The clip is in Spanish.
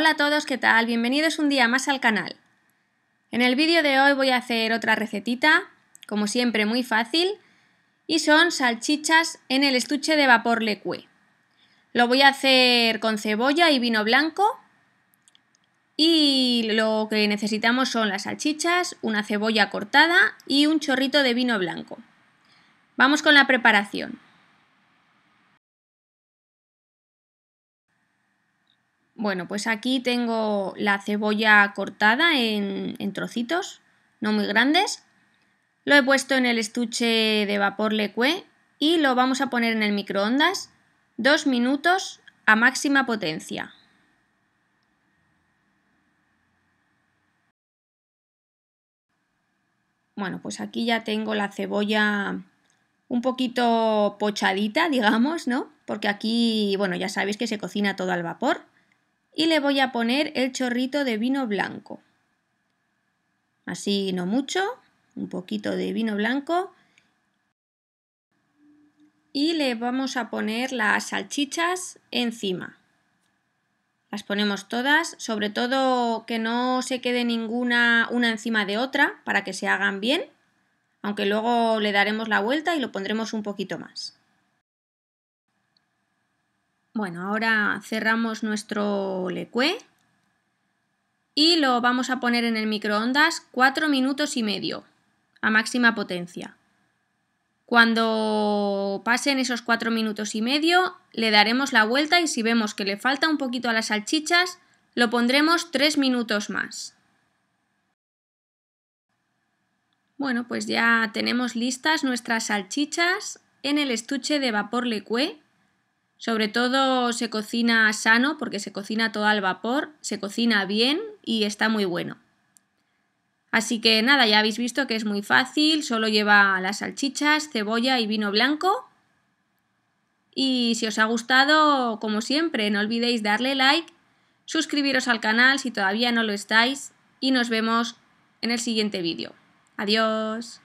Hola a todos, ¿qué tal? Bienvenidos un día más al canal. En el vídeo de hoy voy a hacer otra recetita, como siempre muy fácil, y son salchichas en el estuche de vapor leque. Lo voy a hacer con cebolla y vino blanco. Y lo que necesitamos son las salchichas, una cebolla cortada y un chorrito de vino blanco. Vamos con la preparación. Bueno, pues aquí tengo la cebolla cortada en, trocitos, no muy grandes. Lo he puesto en el estuche de vapor leque y lo vamos a poner en el microondas dos minutos a máxima potencia. Bueno, pues aquí ya tengo la cebolla un poquito pochadita, digamos, ¿no? Porque aquí, bueno, ya sabéis que se cocina todo al vapor y le voy a poner el chorrito de vino blanco. Así no mucho, un poquito de vino blanco. Y le vamos a poner las salchichas encima. Las ponemos todas, sobre todo que no se quede ninguna una encima de otra para que se hagan bien, aunque luego le daremos la vuelta y lo pondremos un poquito más. Bueno, ahora cerramos nuestro lecué y lo vamos a poner en el microondas 4 minutos y medio a máxima potencia. Cuando pasen esos 4 minutos y medio, le daremos la vuelta y si vemos que le falta un poquito a las salchichas, lo pondremos 3 minutos más. Bueno, pues ya tenemos listas nuestras salchichas en el estuche de vapor lecué sobre todo se cocina sano porque se cocina todo al vapor, se cocina bien y está muy bueno. Así que nada, ya habéis visto que es muy fácil, solo lleva las salchichas, cebolla y vino blanco. Y si os ha gustado, como siempre, no olvidéis darle like, suscribiros al canal si todavía no lo estáis y nos vemos en el siguiente vídeo. Adiós.